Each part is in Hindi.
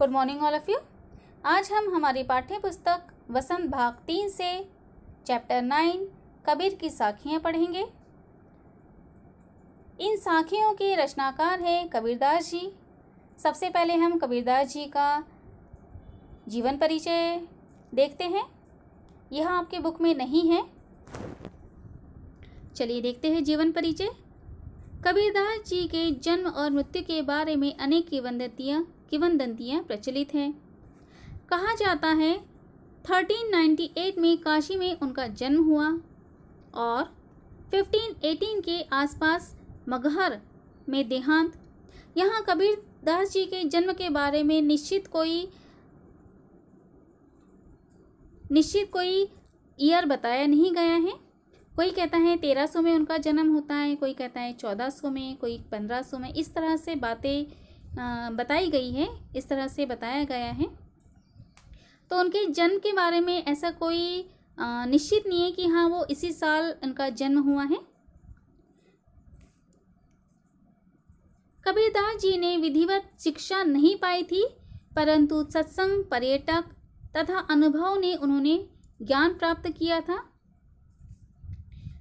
good morning all of you आज हम हमारी पाठ्य पुस्तक वसंत भाग तीन से चैप्टर नाइन कबीर की साखियाँ पढ़ेंगे इन साखियों के रचनाकार हैं कबीरदास जी सबसे पहले हम कबीरदास जी का जीवन परिचय देखते हैं यह आपके बुक में नहीं है चलिए देखते हैं जीवन परिचय कबीरदास जी के जन्म और मृत्यु के बारे में अनेक वंदतियाँ किवनदंतियाँ प्रचलित हैं कहा जाता है 1398 में काशी में उनका जन्म हुआ और 1518 के आसपास मगहर में देहांत यहाँ कबीर दास जी के जन्म के बारे में निश्चित कोई निश्चित कोई ईयर बताया नहीं गया है कोई कहता है तेरह सौ में उनका जन्म होता है कोई कहता है चौदह सौ में कोई पंद्रह सौ में इस तरह से बातें बताई गई है इस तरह से बताया गया है तो उनके जन्म के बारे में ऐसा कोई निश्चित नहीं है कि हाँ वो इसी साल उनका जन्म हुआ है कबीरदास जी ने विधिवत शिक्षा नहीं पाई थी परंतु सत्संग पर्यटक तथा अनुभव ने उन्होंने ज्ञान प्राप्त किया था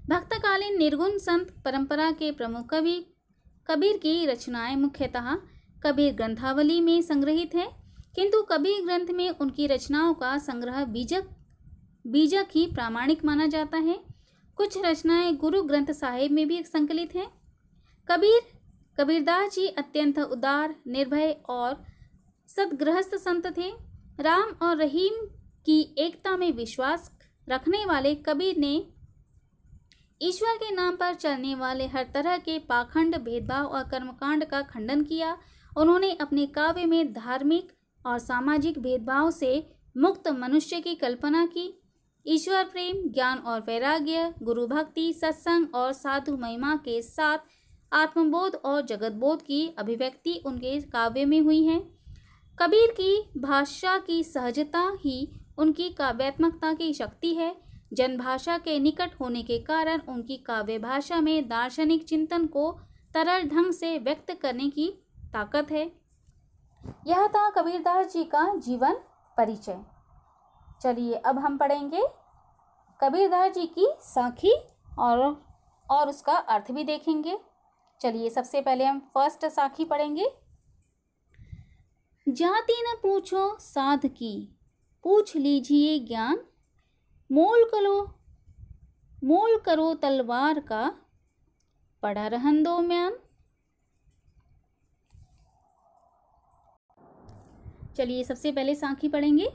भक्तकालीन निर्गुण संत परंपरा के प्रमुख कवि कबीर की रचनाएं मुख्यतः कबीर ग्रंथावली में संग्रहित है किंतु कबीर ग्रंथ में उनकी रचनाओं का संग्रह बीजक बीजक ही प्रामाणिक माना जाता है कुछ रचनाएं गुरु ग्रंथ साहिब में भी संकलित हैं कबीर कबीरदास जी अत्यंत उदार निर्भय और सदगृहस्थ संत थे राम और रहीम की एकता में विश्वास रखने वाले कबीर ने ईश्वर के नाम पर चलने वाले हर तरह के पाखंड भेदभाव और कर्मकांड का खंडन किया उन्होंने अपने काव्य में धार्मिक और सामाजिक भेदभाव से मुक्त मनुष्य की कल्पना की ईश्वर प्रेम ज्ञान और वैराग्य गुरु भक्ति सत्संग और साधु महिमा के साथ आत्मबोध और जगतबोध की अभिव्यक्ति उनके काव्य में हुई है कबीर की भाषा की सहजता ही उनकी काव्यात्मकता की शक्ति है जनभाषा के निकट होने के कारण उनकी काव्य भाषा में दार्शनिक चिंतन को तरल ढंग से व्यक्त करने की ताकत है यह था कबीरदास जी का जीवन परिचय चलिए अब हम पढ़ेंगे कबीरदास जी की साखी और और उसका अर्थ भी देखेंगे चलिए सबसे पहले हम फर्स्ट साखी पढ़ेंगे जाति न पूछो साध की पूछ लीजिए ज्ञान मोल करो मोल करो तलवार का पढ़ा रहन दो म्यान चलिए सबसे पहले साखी पढ़ेंगे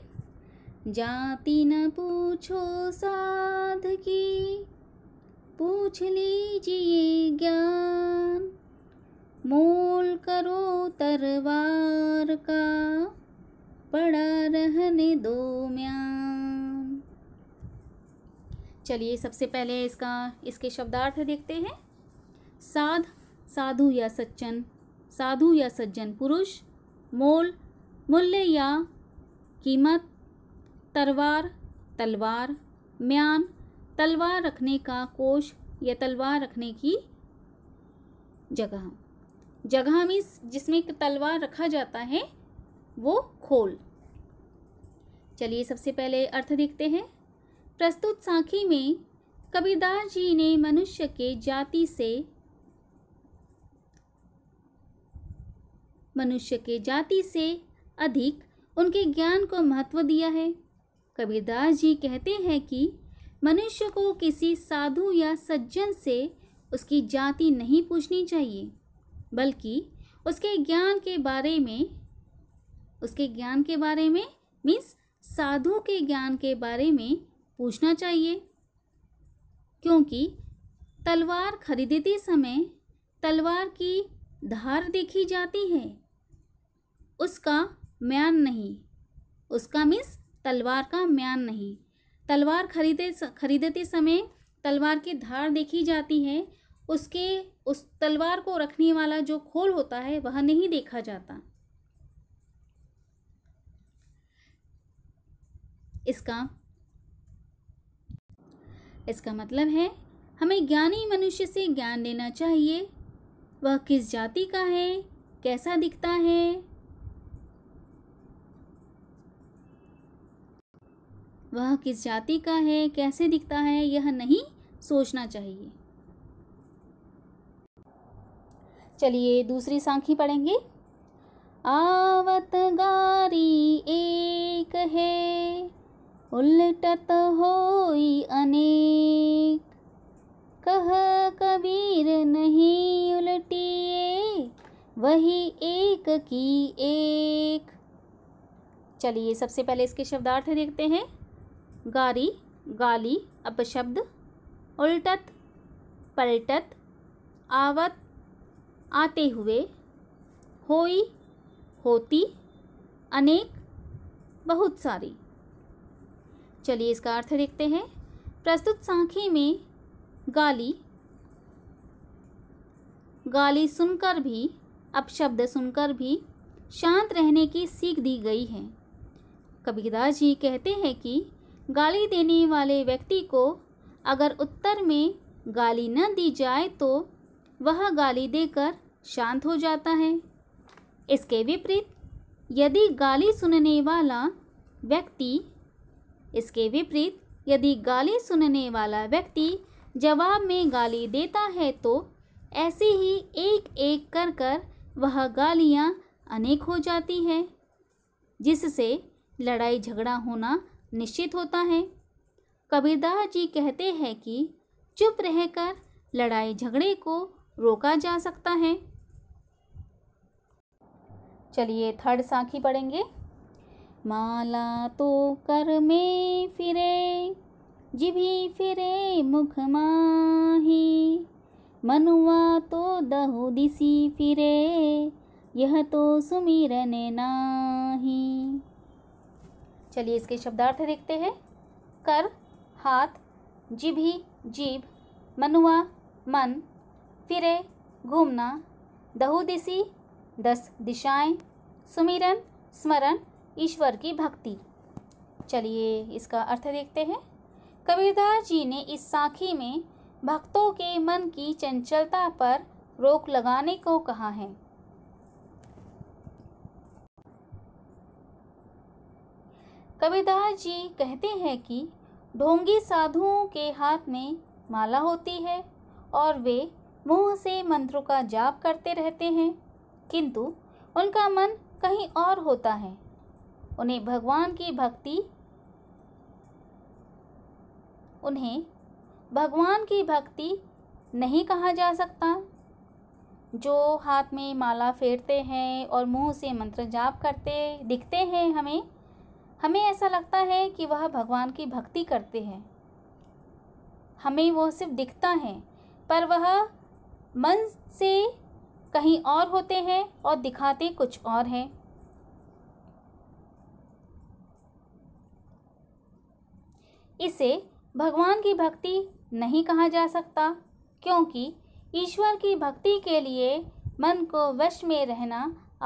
जाति न पूछो साध की पूछ लीजिए ज्ञान मोल करो तरवार का पड़ा रहने दो म्यान चलिए सबसे पहले इसका इसके शब्दार्थ देखते हैं साध साधु या सज्जन साधु या सज्जन पुरुष मोल मूल्य या कीमत तलवार तलवार म्यान तलवार रखने का कोश या तलवार रखने की जगह जगह में जिसमें तलवार रखा जाता है वो खोल चलिए सबसे पहले अर्थ देखते हैं प्रस्तुत साखी में कबीरदास जी ने मनुष्य के जाति से मनुष्य के जाति से अधिक उनके ज्ञान को महत्व दिया है कबीरदास जी कहते हैं कि मनुष्य को किसी साधु या सज्जन से उसकी जाति नहीं पूछनी चाहिए बल्कि उसके ज्ञान के बारे में उसके ज्ञान के बारे में मीन्स साधु के ज्ञान के बारे में पूछना चाहिए क्योंकि तलवार खरीदते समय तलवार की धार देखी जाती है उसका म्यान नहीं उसका मीन्स तलवार का म्यान नहीं तलवार खरीदे खरीदते समय तलवार की धार देखी जाती है उसके उस तलवार को रखने वाला जो खोल होता है वह नहीं देखा जाता इसका इसका मतलब है हमें ज्ञानी मनुष्य से ज्ञान लेना चाहिए वह किस जाति का है कैसा दिखता है वह किस जाति का है कैसे दिखता है यह नहीं सोचना चाहिए चलिए दूसरी सांखी पढ़ेंगे आवत गारी एक है उलटत होई अनेक कह कबीर नहीं उलटिए वही एक की एक चलिए सबसे पहले इसके शब्दार्थ देखते हैं गारी गाली अपशब्द उल्टत पलटत आवत आते हुए होई होती अनेक बहुत सारी चलिए इसका अर्थ देखते हैं प्रस्तुत सांखी में गाली गाली सुनकर भी अपशब्द सुनकर भी शांत रहने की सीख दी गई है कबीरदास जी कहते हैं कि गाली देने वाले व्यक्ति को अगर उत्तर में गाली न दी जाए तो वह गाली देकर शांत हो जाता है इसके विपरीत यदि गाली सुनने वाला व्यक्ति इसके विपरीत यदि गाली सुनने वाला व्यक्ति जवाब में गाली देता है तो ऐसे ही एक एक कर कर वह गालियाँ अनेक हो जाती है जिससे लड़ाई झगड़ा होना निश्चित होता है कबीरदास जी कहते हैं कि चुप रहकर लड़ाई झगड़े को रोका जा सकता है चलिए थर्ड साखी पढ़ेंगे माला तो कर में फिरे जिभी फिरे मुख माही मनुआ तो दहु दिसी फिरे यह तो सुमिरने नाही चलिए इसके शब्दार्थ देखते हैं कर हाथ जिभी जीभ मनुआ मन फिरे घूमना दहुदिसी दस दिशाएं सुमिरन स्मरण ईश्वर की भक्ति चलिए इसका अर्थ देखते हैं कबीरदास जी ने इस साखी में भक्तों के मन की चंचलता पर रोक लगाने को कहा है कविदास जी कहते हैं कि ढोंगी साधुओं के हाथ में माला होती है और वे मुंह से मंत्रों का जाप करते रहते हैं किंतु उनका मन कहीं और होता है उन्हें भगवान की भक्ति उन्हें भगवान की भक्ति नहीं कहा जा सकता जो हाथ में माला फेरते हैं और मुंह से मंत्र जाप करते दिखते हैं हमें हमें ऐसा लगता है कि वह भगवान की भक्ति करते हैं हमें वह सिर्फ दिखता है पर वह मन से कहीं और होते हैं और दिखाते कुछ और हैं इसे भगवान की भक्ति नहीं कहा जा सकता क्योंकि ईश्वर की भक्ति के लिए मन को वश में रहना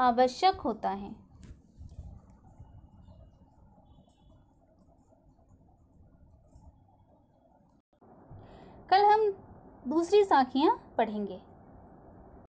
आवश्यक होता है कल हम दूसरी साखियाँ पढ़ेंगे